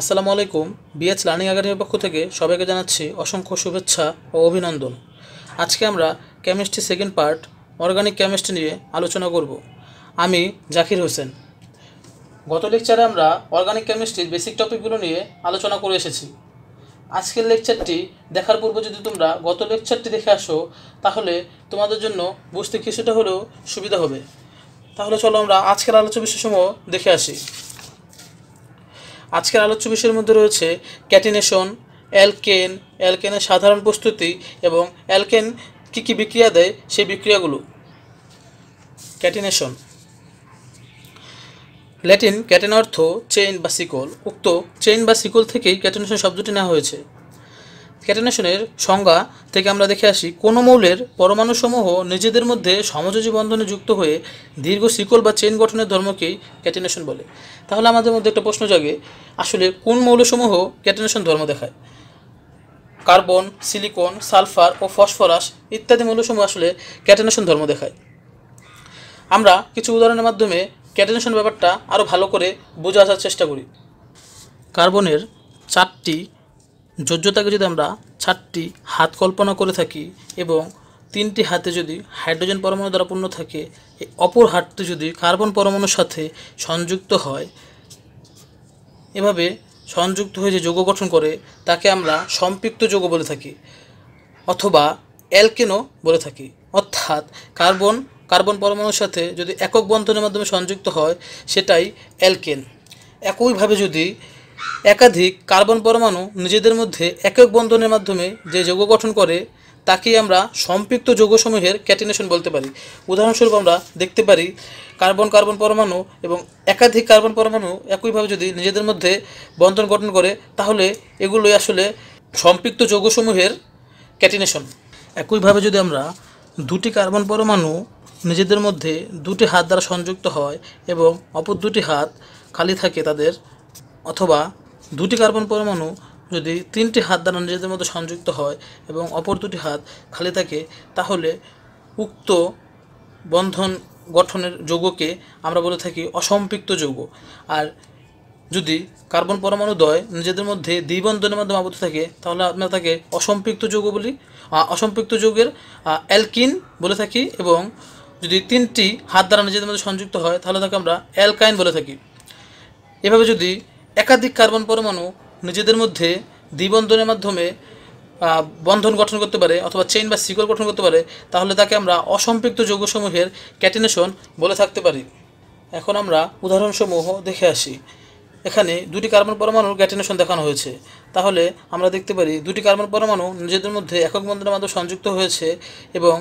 আসসালামু আলাইকুম BS learning একাডেমির পক্ষ থেকে সবাইকে জানাচ্ছি অসংখ্য শুভেচ্ছা ও অভিনন্দন আজকে আমরা chemistry second part organic chemistry নিয়ে আলোচনা করব আমি জাকির হোসেন গত লেকচারে আমরা অর্গানিক কেমিস্ট্রির বেসিক টপিকগুলো নিয়ে আলোচনা করে এসেছি আজকের লেকচারটি দেখার পূর্বে যদি তোমরা গত লেকচারটি দেখে আসো তাহলে তোমাদের জন্য বুঝতে কিছুটা হলেও সুবিধা হবে তাহলে চলো আমরা আজকের আলোচ্য বিষয়সমূহ দেখে আসি আজকের আলোচ্য বিষয়ের মধ্যে রয়েছে ক্যাটিনেশন অ্যালকেন অ্যালকেনের সাধারণ প্রস্তুতি এবং অ্যালকেন কী কী বিক্রিয়া দেয় সেই বিক্রিয়াগুলো ক্যাটিনেশন ল্যাটিন ক্যাটেন অর্থ চেইন বা সিকল উক্ত চেইন বা সিকল থেকেই ক্যাটেনেশন শব্দটি নেওয়া হয়েছে ক্যাটেনেশনের সংজ্ঞা থেকে আমরা দেখে আসি কোনো মৌলের পরমাণুসমূহ নিজেদের মধ্যে সমযোজী বন্ধনে যুক্ত হয়ে দীর্ঘ শিকল বা চেন গঠনের ধর্মকেই ক্যাটেনেশন বলে তাহলে আমাদের মধ্যে একটা প্রশ্ন জাগে আসলে কোন মৌলসমূহ ক্যাটেনেশন ধর্ম দেখায় কার্বন সিলিকন সালফার ও ফসফরাস ইত্যাদি মৌলসমূহ আসলে ক্যাটেনেশন ধর্ম দেখায় আমরা কিছু উদাহরণের মাধ্যমে ক্যাটেনেশন ব্যাপারটা আরও ভালো করে বোঝা আসার চেষ্টা করি কার্বনের চারটি যোজ্যতাকে যদি আমরা চারটি হাত কল্পনা করে থাকি এবং তিনটি হাতে যদি হাইড্রোজেন পরমাণু দ্বারা পূর্ণ থাকে অপর হাতটি যদি কার্বন পরমাণুর সাথে সংযুক্ত হয় এভাবে সংযুক্ত হয়ে যে যৌগ গঠন করে তাকে আমরা সম্পৃক্ত যৌগ বলে থাকি অথবা অ্যালকেনও বলে থাকি অর্থাৎ কার্বন কার্বন পরমাণুর সাথে যদি একক বন্ধনের মাধ্যমে সংযুক্ত হয় সেটাই অ্যালকেন একইভাবে যদি একাধিক কার্বন পরমাণু নিজেদের মধ্যে একক বন্ধনের মাধ্যমে যে যৌগ গঠন করে তাকে আমরা সম্পৃক্ত যৌগসমূহের ক্যাটিনেশন বলতে পারি উদাহরণস্বরূপ আমরা দেখতে পারি কার্বন কার্বন পরমাণু এবং একাধিক কার্বন পরমাণু একইভাবে যদি নিজেদের মধ্যে বন্ধন গঠন করে তাহলে এগুলোই আসলে সম্পৃক্ত যৌগসমূহের ক্যাটিনেশন একইভাবে যদি আমরা দুটি কার্বন পরমাণু নিজেদের মধ্যে দুটি হাত দ্বারা সংযুক্ত হয় এবং অপর দুটি হাত খালি থাকে তাদের অথবা দুটি কার্বন পরমাণু যদি তিনটি হাত দ্বারা নিজেদের মধ্যে সংযুক্ত হয় এবং অপর দুটি হাত খালি থাকে তাহলে উক্ত বন্ধন গঠনের যৌগকে আমরা বলে থাকি অসম্পৃক্ত যৌগ আর যদি কার্বন পরমাণু দ্বয় নিজেদের মধ্যে দ্বিবন্ধনের মাধ্যমে আবদ্ধ থাকে তাহলে আমরা তাকে অসম্পৃক্ত যৌগ বলি অসম্পৃক্ত যৌগের অ্যালকিন বলে থাকি এবং যদি তিনটি হাত দ্বারা নিজেদের মধ্যে সংযুক্ত হয় তাহলে তাকে আমরা অ্যালকাইন বলে থাকি এভাবে যদি একাধিক কার্বন পরমাণু নিজেদের মধ্যে দ্বিবন্ধনের মাধ্যমে বন্ধন গঠন করতে পারে অথবা চেইন বা সিকল গঠন করতে পারে তাহলে তাকে আমরা অসম্পৃক্ত যৌগসমূহের ক্যাটিনেশন বলে থাকতে পারি এখন আমরা উদাহরণসমূহ দেখে আসি এখানে দুটি কার্বন পরমাণুর ক্যাটিনেশন দেখানো হয়েছে তাহলে আমরা দেখতে পারি দুটি কার্বন পরমাণু নিজেদের মধ্যে একক বন্ধনের মাধ্যমে সংযুক্ত হয়েছে এবং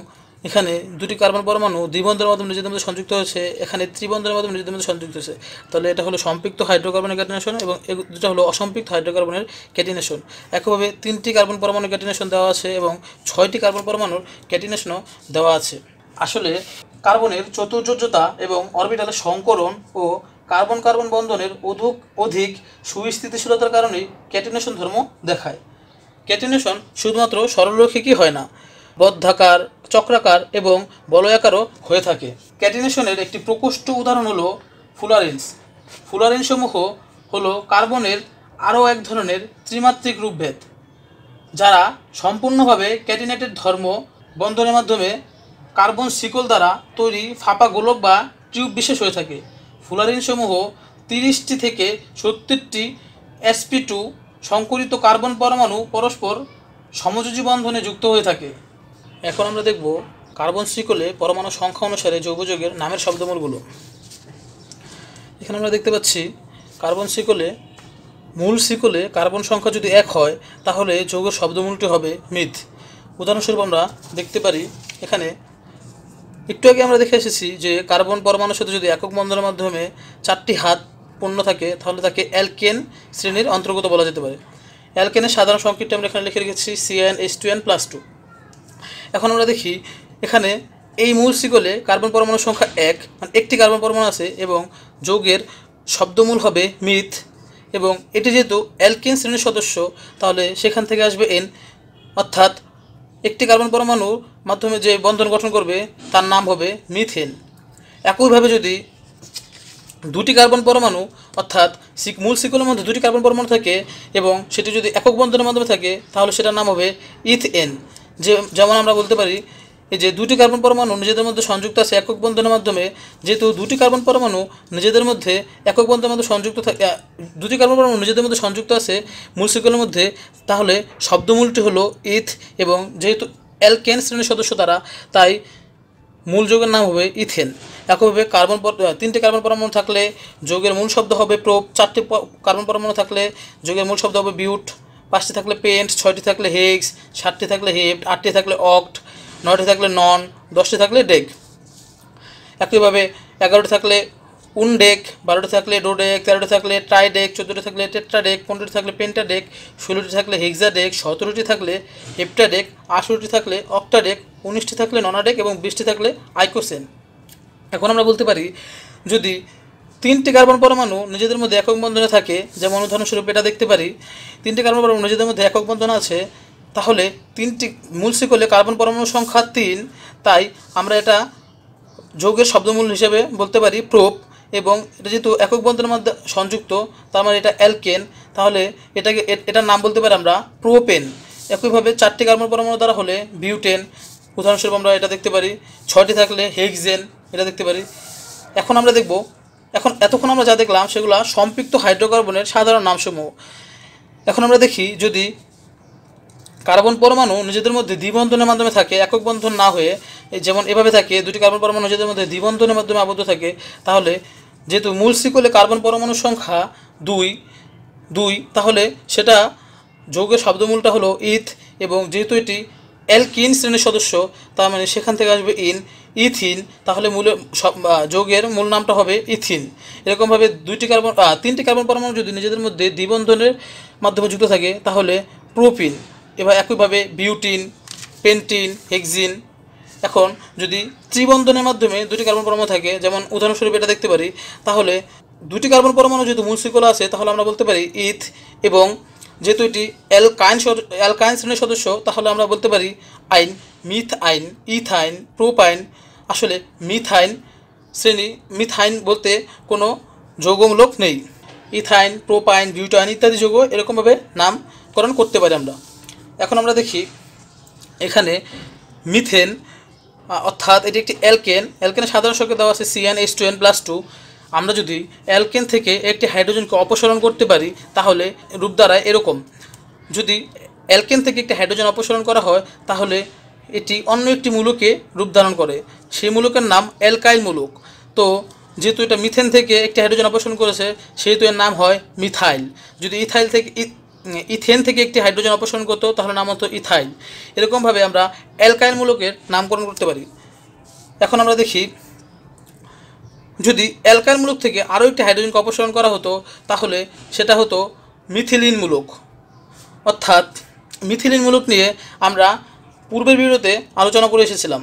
এখানে দুটি কার্বন পরমাণু দ্বিবন্ধের মাধ্যমে নিজেদের মধ্যে সংযুক্ত হয়েছে এখানে ত্রিবন্ধের মাধ্যমে নিজেদের মধ্যে সংযুক্ত হয়েছে তাহলে এটা হলো সম্পৃক্ত হাইড্রোকার্বনের ক্যাটিনেশন এবং দুটা হলো অসম্পৃক্ত হাইড্রোকার্বনের ক্যাটিনেশন একইভাবে তিনটি কার্বন পরমাণু ক্যাটিনেশন দেওয়া আছে এবং ছয়টি কার্বন পরমাণুর ক্যাটিনেশনও দেওয়া আছে আসলে কার্বনের চতুর্যোজ্যতা এবং অরবিটালের সংকরণ ও কার্বন কার্বন বন্ধনের অধিক অধিক সুস্থিতিশীলতার কারণেই ক্যাটিনেশন ধর্ম দেখায় ক্যাটিনেশন শুধুমাত্র সরলরৈখিকই হয় না বদ্ধাকার চক্রাকার এবং বলয়াকারও হয়ে থাকে ক্যাটিনেশনের একটি প্রকোষ্ঠ উদাহরণ হলো ফুলারেন্স ফুলারেন্সমূহ হলো কার্বনের আরও এক ধরনের ত্রিমাত্রিক রূপভেদ যারা সম্পূর্ণভাবে ক্যাটিনেটের ধর্ম বন্ধনের মাধ্যমে কার্বন শিকল দ্বারা তৈরি ফাঁপা গোলক বা টিউব বিশেষ হয়ে থাকে ফুলারিনসমূহ তিরিশটি থেকে সত্তরটি এসপি টু সংকরিত কার্বন পরমাণু পরস্পর সমযোজী বন্ধনে যুক্ত হয়ে থাকে এখন আমরা দেখব কার্বন সিকলে পরমাণু সংখ্যা অনুসারে যৌগযোগের নামের শব্দমূলগুলো এখানে আমরা দেখতে পাচ্ছি কার্বন সিকলে মূল সিকলে কার্বন সংখ্যা যদি এক হয় তাহলে যৌগের শব্দমূলটি হবে মিথ উদাহরণস্বরূপ আমরা দেখতে পারি এখানে একটু আগে আমরা দেখে এসেছি যে কার্বন পরমাণুর সাথে যদি একক বন্ধনের মাধ্যমে চারটি হাত পূর্ণ থাকে তাহলে তাকে অ্যালকেন শ্রেণীর অন্তর্গত বলা যেতে পারে অ্যালকেনের সাধারণ সংকেতটি আমরা এখানে লিখে রেখেছি C N H two N plus two এখন আমরা দেখি এখানে এই মূল সিকলে কার্বন পরমাণুর সংখ্যা এক মানে একটি কার্বন পরমাণু আছে এবং যৌগের শব্দমূল হবে মিথ এবং এটি যেহেতু অ্যালকিন শ্রেণীর সদস্য তাহলে সেখান থেকে আসবে এন অর্থাৎ একটি কার্বন পরমাণুর মাধ্যমে যে বন্ধন গঠন করবে তার নাম হবে মিথেন একইভাবে যদি দুটি কার্বন পরমাণু অর্থাৎ মূল শিকলের মধ্যে দুটি কার্বন পরমাণু থাকে এবং সেটি যদি একক বন্ধনের মাধ্যমে থাকে তাহলে সেটার নাম হবে ইথ এন যে যেমন আমরা বলতে পারি যে দুটি কার্বন পরমাণু নিজেদের মধ্যে সংযুক্ত আছে একক বন্ধনের মাধ্যমে যেহেতু দুটি কার্বন পরমাণু নিজেদের মধ্যে একক বন্ধনের মধ্যে সংযুক্ত থাকে দুটি কার্বন পরমাণু নিজেদের মধ্যে সংযুক্ত আছে মূল সিকলের মধ্যে তাহলে শব্দমূলটি হলো ইথ এবং যেহেতু অ্যালকেন শ্রেণীর সদস্য তারা তাই মূল যোগের নাম হবে ইথেন একইভাবে কার্বন তিনটে কার্বন পরমাণু থাকলে যোগের মূল শব্দ হবে প্রোপ চারটি কার্বন পরমাণু থাকলে যোগের মূল শব্দ হবে বিউট পাঁচটি থাকলে পেন্ট ছয়টি থাকলে হেক্স সাতটি থাকলে হেপ্ট আটটি থাকলে অক্ট নয়টি থাকলে নন দশটি থাকলে ডেক একইভাবে এগারোটি থাকলে উন ডেক বারোটি থাকলে ডো ডেক তেরোটি থাকলে ট্রাই ডেক চোদ্দোটি থাকলে টেট্রা ডেক পনেরোটি থাকলে পেন্টা ডেক ষোলোটি থাকলে হেক্সা ডেক সতেরোটি থাকলে হেপ্টা ডেক আঠেরোটি থাকলে অক্টা ডেক উনিশটি থাকলে ননা ডেক এবং বিশটি থাকলে আইকোসেন এখন আমরা বলতে পারি যদি তিনটি কার্বন পরমাণু নিজেদের মধ্যে একক বন্ধনে থাকে যেমন উদাহরণস্বরূপ এটা দেখতে পারি তিনটি কার্বন পরমাণু নিজেদের মধ্যে একক বন্ধন আছে তাহলে তিনটি মূল শিকলে কার্বন পরমাণু সংখ্যা তিন তাই আমরা এটা যোগের শব্দমূল হিসেবে বলতে পারি প্রোপ এবং এটা যেহেতু একক বন্ধনের মধ্যে সংযুক্ত তার মানে এটা অ্যালকেন তাহলে এটাকে এটার নাম বলতে পারি আমরা প্রোপেন একইভাবে চারটি কার্বন পরমাণু দ্বারা হলে বিউটেন উদাহরণস্বরূপ আমরা এটা দেখতে পারি ছটি থাকলে হেক্সেন এটা দেখতে পারি এখন আমরা দেখব এখন এতক্ষণ আমরা যা দেখলাম সেগুলো সম্পৃক্ত হাইড্রোকার্বনের সাধারণ নামসমূহ এখন আমরা দেখি যদি কার্বন পরমাণু নিজেদের মধ্যে দ্বিবন্ধনের মাধ্যমে থাকে একক বন্ধন না হয়ে যেমন এভাবে থাকে দুটি কার্বন পরমাণু নিজেদের মধ্যে দ্বিবন্ধনের মাধ্যমে আবদ্ধ থাকে তাহলে যেহেতু মূল সিকলে কার্বন পরমাণুর সংখ্যা দুই দুই তাহলে সেটা যৌগের শব্দমূলটা হলো ইথ এবং যেহেতু এটি অ্যালকিন শ্রেণীর সদস্য তার মানে সেখান থেকে আসবে ইন ইথিন তাহলে মূল সব যোগের মূল নামটা হবে ইথিন এরকমভাবে দুইটি কার্বন তিনটি কার্বন পরমাণু যদি নিজেদের মধ্যে দ্বিবন্ধনের মাধ্যমে যুক্ত থাকে তাহলে প্রোপিন এবার একইভাবে বিউটিন পেন্টিন হেক্সিন এখন যদি ত্রিবন্ধনের মাধ্যমে দুটি কার্বন পরমাণু থাকে যেমন উদাহরণস্বরূপ এটা দেখতে পারি তাহলে দুটি কার্বন পরমাণু যেহেতু মূল শৃঙ্খলা আছে তাহলে আমরা বলতে পারি ইথ এবং যেহেতু এটি অ্যালকাইন অ্যালকাইন শ্রেণীর সদস্য তাহলে আমরা বলতে পারি আইন মিথ আইন ইথাইন প্রোপাইন আসলে মিথাইন শ্রেণী মিথাইন বলতে কোনো যৌগমূলক নেই ইথাইন প্রোপাইন বিউটাইন ইত্যাদি যোগ এরকমভাবে নামকরণ করতে পারি আমরা এখন আমরা দেখি এখানে মিথেন অর্থাৎ এটি একটি অ্যালকেন অ্যালকেনের সাধারণ সঙ্গে দেওয়া আছে C N H two N plus two আমরা যদি অ্যালকেন থেকে একটি হাইড্রোজেনকে অপসারণ করতে পারি তাহলে রূপ দ্বারা এরকম যদি অ্যালকেন থেকে একটি হাইড্রোজেন অপসারণ করা হয় তাহলে এটি অন্য একটি মূলকে রূপ ধারণ করে সেই মূলকের নাম অ্যালকাইল মূলক তো যেহেতু এটা মিথেন থেকে একটি হাইড্রোজেন অপসারণ করেছে সেহেতু এর নাম হয় মিথাইল যদি ইথাইল থেকে ইথেন থেকে একটি হাইড্রোজেন অপসারণ করতো তাহলে নাম হতো ইথাইল এরকমভাবে আমরা অ্যালকাইল মূলকের নামকরণ করতে পারি এখন আমরা দেখি যদি অ্যালকাইনমূলক থেকে আরও একটি হাইড্রোজেনকে অপসারণ করা হতো তাহলে সেটা হতো মিথিলিনমূলক অর্থাৎ মিথিলিনমূলক নিয়ে আমরা পূর্বের বিরোধে আলোচনা করে এসেছিলাম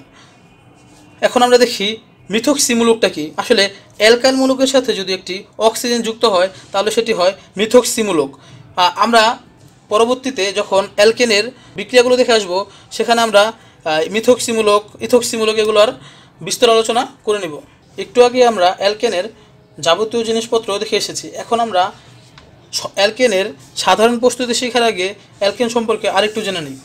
এখন আমরা দেখি মিথক্সি কি আসলে অ্যালকাইনমূলকের সাথে যদি একটি অক্সিজেন যুক্ত হয় তাহলে সেটি হয় মিথক্সি মূলক আমরা পরবর্তীতে যখন অ্যালকেনের বিক্রিয়াগুলো দেখে আসব সেখানে আমরা মিথক্সিমূলক ইথক্সিমূলক এগুলোর বিস্তর আলোচনা করে নেব একটু আগে আমরা অ্যালকেনের যাবতীয় জিনিসপত্র দেখে এসেছি এখন আমরা অ্যালকেনের সাধারণ প্রস্তুতি শেখার আগে অ্যালকেন সম্পর্কে আরেকটু জেনে নিই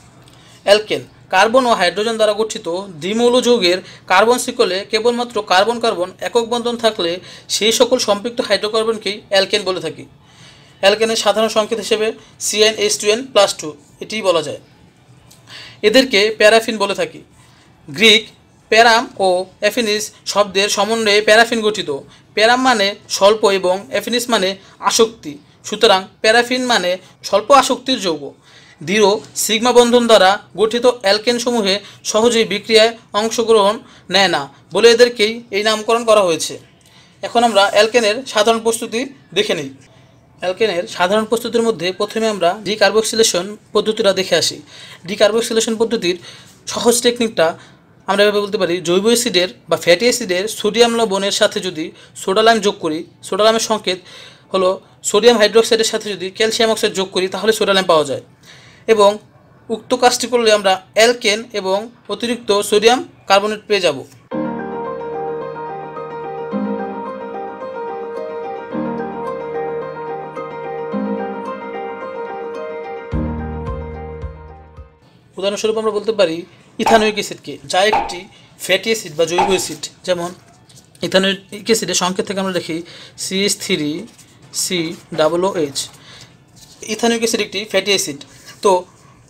অ্যালকেন কার্বন ও হাইড্রোজেন দ্বারা গঠিত দ্বিমৌল যৌগের কার্বন শিকলে কেবলমাত্র কার্বন কার্বন একক বন্ধন থাকলে সেই সকল সম্পৃক্ত হাইড্রোকার্বনকেই অ্যালকেন বলে থাকি অ্যালকেনের সাধারণ সংকেত হিসেবে C N H two N plus two এটিই বলা যায় এদেরকে প্যারাফিন বলে থাকি গ্রিক প্যারাম ও অ্যাফিনিস শব্দের সমন্বয়ে প্যারাফিন গঠিত প্যারাম মানে স্বল্প এবং অ্যাফিনিস মানে আসক্তি সুতরাং প্যারাফিন মানে স্বল্প আসক্তির যৌগ দৃঢ় সিগমা বন্ধন দ্বারা গঠিত অ্যালকেনসমূহে সহজেই বিক্রিয়ায় অংশগ্রহণ নেয় না বলে এদেরকেই এই নামকরণ করা হয়েছে এখন আমরা অ্যালকেনের সাধারণ প্রস্তুতি দেখে নিই অ্যালকেনের সাধারণ প্রস্তুতির মধ্যে প্রথমে আমরা ডিকার্বক্সিলেশন পদ্ধতিটা দেখে আসি ডিকার্বক্সিলেশন পদ্ধতির সহজ টেকনিকটা আমরা এভাবে বলতে পারি জৈব অ্যাসিডের বা ফ্যাটি অ্যাসিডের সোডিয়াম লবণের সাথে যদি সোডালাইম যোগ করি সোডালামের সংকেত হলো সোডিয়াম হাইড্রোক্সাইডের সাথে যদি ক্যালসিয়াম অক্সাইড যোগ করি তাহলে সোডালাইম পাওয়া যায় এবং উক্ত কাজটি করলে আমরা অ্যালকেন এবং অতিরিক্ত সোডিয়াম কার্বনেট পেয়ে যাব উদাহরণস্বরূপ আমরা বলতে পারি ইথানোয়িক অ্যাসিডকে যা একটি ফ্যাটি অ্যাসিড বা জৈব অ্যাসিড যেমন ইথানোয়িক অ্যাসিডের সংকেত থেকে আমরা দেখি C S three C double O H ethanoic acid একটি ফ্যাটি অ্যাসিড তো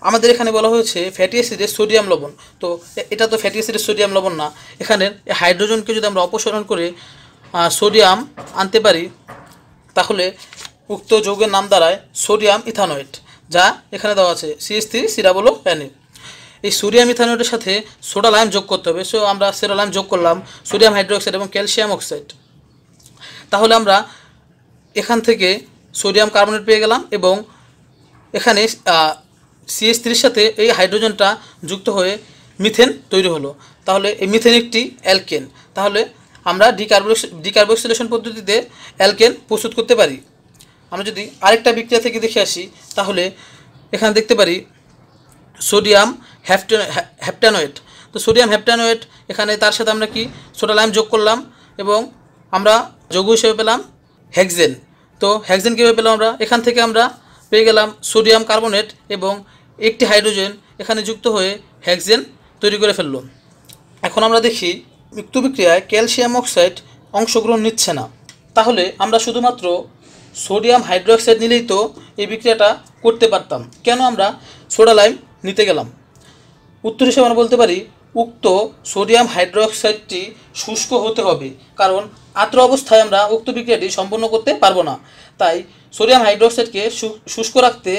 আমাদের এখানে বলা হয়েছে ফ্যাটি অ্যাসিডের সোডিয়াম লবণ তো এটা তো ফ্যাটি অ্যাসিডের সোডিয়াম লবণ না এখানে হাইড্রোজেনকে যদি আমরা অপসারণ করে সোডিয়াম আনতে পারি তাহলে উক্ত যৌগের নাম দ্বারায় সোডিয়াম ইথানোয়েট যা এখানে দেওয়া আছে সিএস থ্রি সিরাবলো অ্যানিল এই সোডিয়াম ইথানোয়েটের সাথে সোডা লাইম যোগ করতে হবে সো আমরা সেরোলাইম যোগ করলাম সোডিয়াম হাইড্রোক্সাইড এবং ক্যালসিয়াম অক্সাইড তাহলে আমরা এখান থেকে সোডিয়াম কার্বনেট পেয়ে গেলাম এবং এখানে সিএস থ্রির সাথে এই হাইড্রোজেনটা যুক্ত হয়ে মিথেন তৈরি হলো তাহলে এই মিথেন একটি অ্যালকেন তাহলে আমরা ডিকার্বোক্স ডিকার্বোক্সিলেশন পদ্ধতিতে অ্যালকেন প্রস্তুত করতে পারি আমরা যদি আরেকটা বিক্রিয়া থেকে দেখে আসি তাহলে এখানে দেখতে পারি সোডিয়াম হ্যাপটেন হ্যাপটানোয়েট তো সোডিয়াম হ্যাপটানোয়েট এখানে তার সাথে আমরা কি সোডালাইম যোগ করলাম এবং আমরা যৌগ হিসেবে পেলাম হ্যাকজেন তো হ্যাকজেন কীভাবে পেলাম আমরা এখান থেকে আমরা পেয়ে গেলাম সোডিয়াম কার্বোনেট এবং একটি হাইড্রোজেন এখানে যুক্ত হয়ে হ্যাকজেন তৈরি করে ফেললো এখন আমরা দেখি মৃত্যু বিক্রিয়ায় ক্যালসিয়াম অক্সাইড অংশগ্রহণ নিচ্ছে না তাহলে আমরা শুধুমাত্র সোডিয়াম হাইড্রোক্সাইড নিলেই তো এই বিক্রিয়াটা করতে পারতাম কেন আমরা সোডা লাইম নিতে গেলাম উত্তর হিসেবে মানে আমরা বলতে পারি উক্ত সোডিয়াম হাইড্রোক্সাইডটি শুষ্ক হতে হবে কারণ আত্র অবস্থায় আমরা উক্ত বিক্রিয়াটি সম্পন্ন করতে পারবো না তাই সোডিয়াম হাইড্রোক্সাইডকে শুষ্ক রাখতে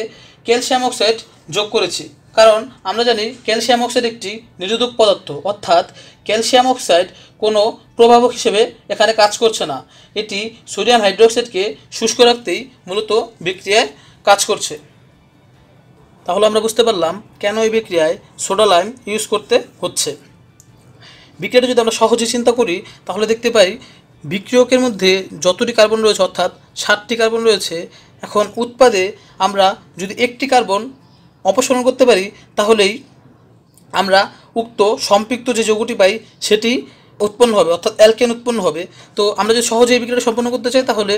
ক্যালসিয়াম অক্সাইড যোগ করেছি কারণ আমরা জানি ক্যালসিয়াম অক্সাইড একটি নিরোধক পদার্থ অর্থাৎ ক্যালসিয়াম অক্সাইড কোনো প্রভাবক হিসেবে এখানে কাজ করছে না এটি সোডিয়াম হাইড্রোক্সাইডকে শুষ্ক রাখতেই মূলত বিক্রিয়ায় কাজ করছে তাহলে আমরা বুঝতে পারলাম কেন এই বিক্রিয়ায় সোডা লাইম ইউজ করতে হচ্ছে বিক্রিয়াটা যদি আমরা সহজে চিন্তা করি তাহলে দেখতে পাই বিক্রিয়কের মধ্যে যতটি কার্বন রয়েছে অর্থাৎ ষাটটি কার্বন রয়েছে এখন উৎপাদে আমরা যদি একটি কার্বন অপসারণ করতে পারি তাহলেই আমরা উক্ত সম্পৃক্ত যে যৌগটি পাই সেটি উৎপন্ন হবে অর্থাৎ অ্যালকেন উৎপন্ন হবে তো আমরা যদি সহজে এই বিক্রিয়াটা সম্পন্ন করতে চাই তাহলে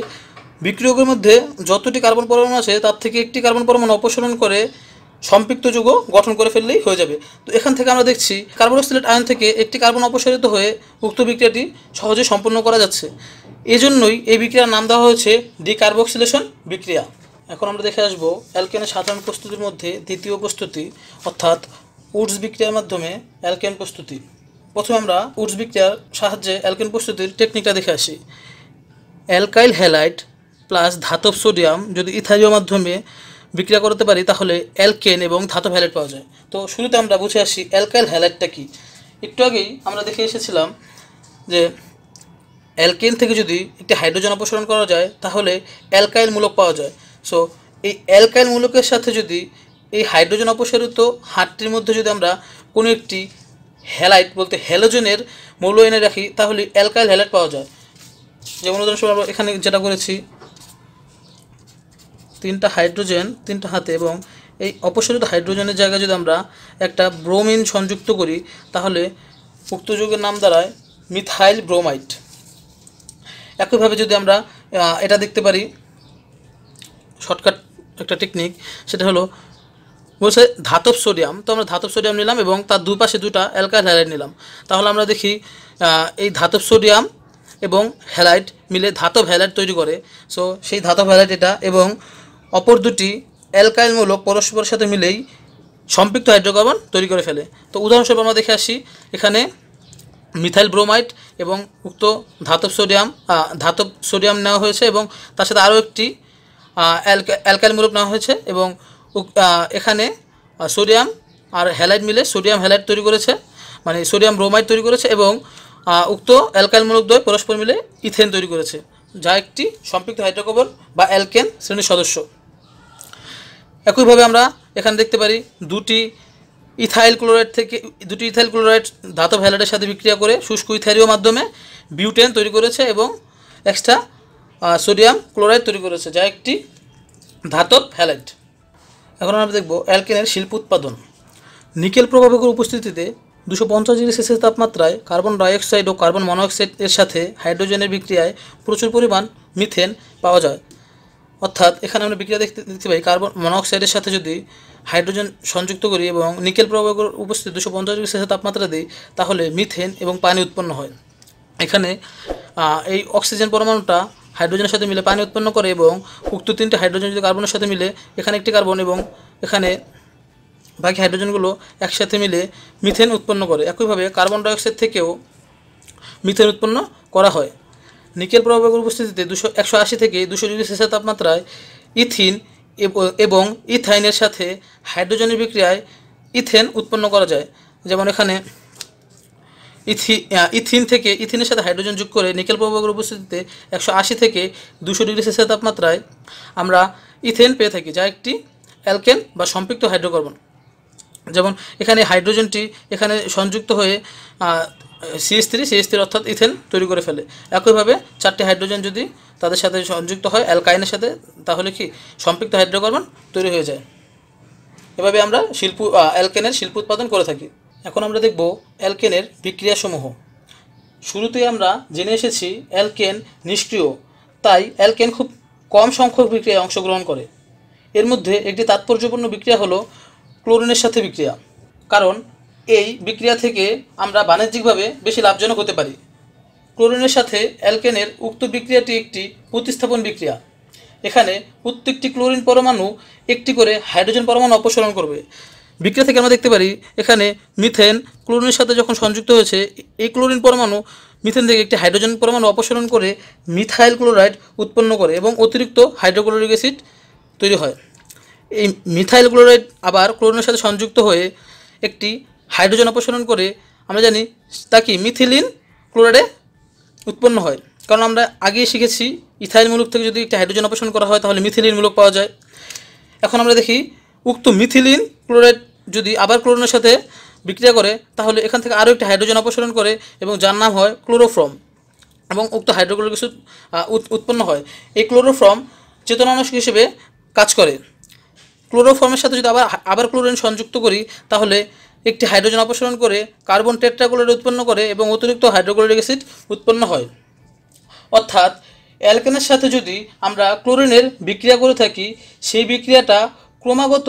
বিক্রিয়কের মধ্যে যতটি কার্বন পরমাণু আছে তার থেকে একটি কার্বন পরমাণু অপসারণ করে সম্পৃক্ত যুগ গঠন করে ফেললেই হয়ে যাবে তো এখান থেকে আমরা দেখছি কার্বন অক্সিলেট আয়ন থেকে একটি কার্বন অপসারিত হয়ে উক্ত বিক্রিয়াটি সহজে সম্পন্ন করা যাচ্ছে এজন্যই এই বিক্রিয়ার নাম দেওয়া হয়েছে ডিকার্বক্সিলেশন বিক্রিয়া এখন আমরা দেখে আসব অ্যালকেনের সাধারণ প্রস্তুতির মধ্যে দ্বিতীয় প্রস্তুতি অর্থাৎ উডস বিক্রিয়ার মাধ্যমে অ্যালকেন প্রস্তুতি প্রথমে আমরা উডস বিক্রিয়ার সাহায্যে অ্যালকেন প্রস্তুতির টেকনিকটা দেখে আসি অ্যালকাইল হ্যালাইট প্লাস ধাতব সোডিয়াম যদি ইথালীয় মাধ্যমে বিক্রিয়া করতে পারি তাহলে অ্যালকেন এবং ধাতব হ্যালেট পাওয়া যায় তো শুরুতে আমরা বুঝে আসি অ্যালকাইল হ্যালেটটা কি একটু আগেই আমরা দেখে এসেছিলাম যে অ্যালকেন থেকে যদি একটি হাইড্রোজেন অপসারণ করা যায় তাহলে অ্যালকাইল মূলক পাওয়া যায় সো এই অ্যালকাইল মূলকের সাথে যদি এই হাইড্রোজেন অপসারিত হাতটির মধ্যে যদি আমরা কোনো একটি হ্যালাইট বলতে হ্যালোজেনের মৌল এনে রাখি তাহলে অ্যালকাইল হ্যালাইট পাওয়া যায় যেমন উদাহরণস্বরূপ আমরা এখানে যেটা করেছি তিনটা হাইড্রোজেন তিনটা হাতে এবং এই অপসারিত হাইড্রোজেনের জায়গায় যদি আমরা একটা ব্রোমিন সংযুক্ত করি তাহলে উক্ত যুগের নাম দাঁড়ায় মিথাইল ব্রোমাইট একইভাবে যদি আমরা এটা দেখতে পারি শর্টকাট একটা টেকনিক সেটা হলো বলছে ধাতব সোডিয়াম তো আমরা ধাতব সোডিয়াম নিলাম এবং তার দুই পাশে দুটা অ্যালকাইল হ্যালাইড নিলাম তাহলে আমরা দেখি এই ধাতব সোডিয়াম এবং হ্যালাইড মিলে ধাতব হ্যালাইড তৈরি করে সো সেই ধাতব হ্যালাইড এটা এবং অপর দুটি অ্যালকাইল মূল পরস্পরের সাথে মিলেই সম্পৃক্ত হাইড্রোকার্বন তৈরি করে ফেলে তো উদাহরণস্বরূপ আমরা দেখে আসি এখানে মিথাইল ব্রোমাইড এবং উক্ত ধাতব সোডিয়াম ধাতব সোডিয়াম নেওয়া হয়েছে এবং তার সাথে আরও একটি অ্যালকাইল মূলক নেওয়া হয়েছে এবং এখানে সোডিয়াম আর হ্যালাইট মিলে সোডিয়াম হ্যালাইট তৈরি করেছে মানে সোডিয়াম ব্রোমাইড তৈরি করেছে এবং উক্ত অ্যালকাইল মূলক দ্বয় পরস্পর মিলে ইথেন তৈরি করেছে যা একটি সম্পৃক্ত হাইড্রোকার্বন বা অ্যালকেন শ্রেণীর সদস্য একইভাবে আমরা এখানে দেখতে পারি দুটি ইথাইল ক্লোরাইড থেকে দুটি ইথাইল ক্লোরাইড ধাতব হ্যালাইডের সাথে বিক্রিয়া করে শুষ্ক ইথারিও মাধ্যমে বিউটেন তৈরি করেছে এবং এক্সট্রা সোডিয়াম ক্লোরাইড তৈরি করেছে যা একটি ধাতব হ্যালাইড এখন আমরা দেখব অ্যালকেনের শিল্প উৎপাদন নিকেল প্রভাবকের উপস্থিতিতে দুশো পঞ্চাশ ডিগ্রি সেসের তাপমাত্রায় কার্বন ডাইঅক্সাইড ও কার্বন মনোঅক্সাইডের এর সাথে হাইড্রোজেনের বিক্রিয়ায় প্রচুর পরিমাণ মিথেন পাওয়া যায় অর্থাৎ এখানে আমরা বিক্রিয়া দেখতে দেখতে পাই কার্বন মনোক্সাইডের সাথে যদি হাইড্রোজেন সংযুক্ত করি এবং নিকেল প্রবাহ উপস্থিত দুশো পঞ্চাশ ডিগ্রি সেলসিয়াস তাপমাত্রা দিই তাহলে মিথেন এবং পানি উৎপন্ন হয় এখানে এই অক্সিজেন পরমাণুটা হাইড্রোজেনের সাথে মিলে পানি উৎপন্ন করে এবং উক্ত তিনটে হাইড্রোজেন যদি কার্বনের সাথে মিলে এখানে একটি কার্বন এবং এখানে বাকি হাইড্রোজেনগুলো একসাথে মিলে মিথেন উৎপন্ন করে একইভাবে কার্বন ডাইঅক্সাইড থেকেও মিথেন উৎপন্ন করা হয় নিকেল প্রভাবের উপস্থিতিতে দুশো একশো আশি থেকে দুশো ডিগ্রি সেলসিয়াস তাপমাত্রায় ইথিন এবং ইথাইনের সাথে হাইড্রোজেনের বিক্রিয়ায় ইথেন উৎপন্ন করা যায় যেমন এখানে ইথি ইথিন থেকে ইথিনের সাথে হাইড্রোজেন যোগ করে নিকেল প্রভাবের উপস্থিতিতে একশো আশি থেকে দুশো ডিগ্রি সেলসিয়াস তাপমাত্রায় আমরা ইথেন পেয়ে থাকি যা একটি অ্যালকেন বা সম্পৃক্ত হাইড্রোকার্বন যেমন এখানে হাইড্রোজেনটি এখানে সংযুক্ত হয়ে সিএস থ্রি সিএস থ্রি অর্থাৎ ইথেন তৈরি করে ফেলে একইভাবে চারটি হাইড্রোজেন যদি তাদের সাথে সংযুক্ত হয় অ্যালকাইনের সাথে তাহলে কি সম্পৃক্ত হাইড্রোকার্বন তৈরি হয়ে যায় এভাবে আমরা শিল্প অ্যালকেনের শিল্প উৎপাদন করে থাকি এখন আমরা দেখব অ্যালকেনের বিক্রিয়াসমূহ শুরুতে আমরা জেনে এসেছি অ্যালকেন নিষ্ক্রিয় তাই অ্যালকেন খুব কম সংখ্যক বিক্রিয়ায় অংশগ্রহণ করে এর মধ্যে একটি তাৎপর্যপূর্ণ বিক্রিয়া হলো ক্লোরিনের সাথে বিক্রিয়া কারণ এই বিক্রিয়া থেকে আমরা বাণিজ্যিকভাবে বেশি লাভজনক হতে পারি ক্লোরিনের সাথে অ্যালকেনের উক্ত বিক্রিয়াটি একটি প্রতিস্থাপন বিক্রিয়া এখানে প্রত্যেকটি ক্লোরিন পরমাণু একটি করে হাইড্রোজেন পরমাণু অপসরণ করবে বিক্রিয়া থেকে আমরা দেখতে পারি এখানে মিথেন ক্লোরিনের সাথে যখন সংযুক্ত হয়েছে এই ক্লোরিন পরমাণু মিথেন থেকে একটি হাইড্রোজেন পরমাণু অপসরণ করে মিথাইল ক্লোরাইড উৎপন্ন করে এবং অতিরিক্ত হাইড্রোক্লোরিক অ্যাসিড তৈরি হয় এই মিথাইল ক্লোরাইড আবার ক্লোরিনের সাথে সংযুক্ত হয়ে একটি হাইড্রোজেন অপসারণ করে আমরা জানি তা কি মিথিলিন ক্লোরাইডে উৎপন্ন হয় কারণ আমরা আগে শিখেছি ইথাইল মূলক থেকে যদি একটি হাইড্রোজেন অপসারণ করা হয় তাহলে মিথিলিন মূলক পাওয়া যায় এখন আমরা দেখি উক্ত মিথিলিন ক্লোরাইড যদি আবার ক্লোরিনের সাথে বিক্রিয়া করে তাহলে এখান থেকে আরও একটি হাইড্রোজেন অপসারণ করে এবং যার নাম হয় ক্লোরোফ্রম এবং উক্ত হাইড্রোক্লোরিক অ্যাসিড উৎপন্ন হয় এই ক্লোরোফ্রম চেতনানাশক হিসেবে কাজ করে ক্লোরোফর্মের সাথে যদি আবার আবার ক্লোরিন সংযুক্ত করি তাহলে একটি হাইড্রোজেন অপসারণ করে কার্বন টেট্রাক্লোরাইড উৎপন্ন করে এবং অতিরিক্ত হাইড্রোক্লোরিক অ্যাসিড উৎপন্ন হয় অর্থাৎ অ্যালকেনের সাথে যদি আমরা ক্লোরিনের বিক্রিয়া করে থাকি সেই বিক্রিয়াটা ক্রমাগত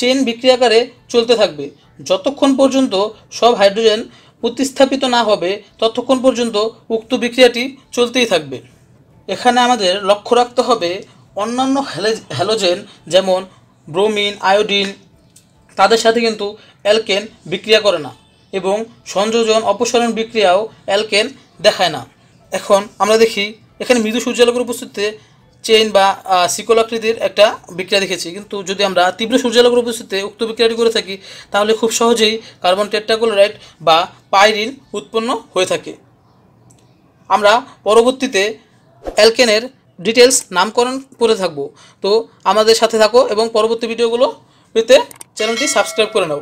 চেন বিক্রিয়াকারে চলতে থাকবে যতক্ষণ পর্যন্ত সব হাইড্রোজেন প্রতিস্থাপিত না হবে ততক্ষণ পর্যন্ত উক্ত বিক্রিয়াটি চলতেই থাকবে এখানে আমাদের লক্ষ্য রাখতে হবে অন্যান্য হ্যালোজেন যেমন ব্রোমিন আয়োডিন তাদের সাথে কিন্তু অ্যালকেন বিক্রিয়া করে না এবং সংযোজন অপসারণ বিক্রিয়াও অ্যালকেন দেখায় না এখন আমরা দেখি এখানে মৃদু সূর্যালোকের উপস্থিতিতে চেইন বা শিকলাকৃতির একটা বিক্রিয়া দেখেছি কিন্তু যদি আমরা তীব্র সূর্যালোকের উপস্থিতিতে উক্ত বিক্রিয়াটি করে থাকি তাহলে খুব সহজেই কার্বন টেট্রাক্লোরাইড বা পাইরিন উৎপন্ন হয়ে থাকে আমরা পরবর্তীতে অ্যালকেনের ডিটেলস নামকরণ করে থাকব তো আমাদের সাথে থাকো এবং পরবর্তী ভিডিওগুলো পেতে চ্যানেলটি সাবস্ক্রাইব করে নাও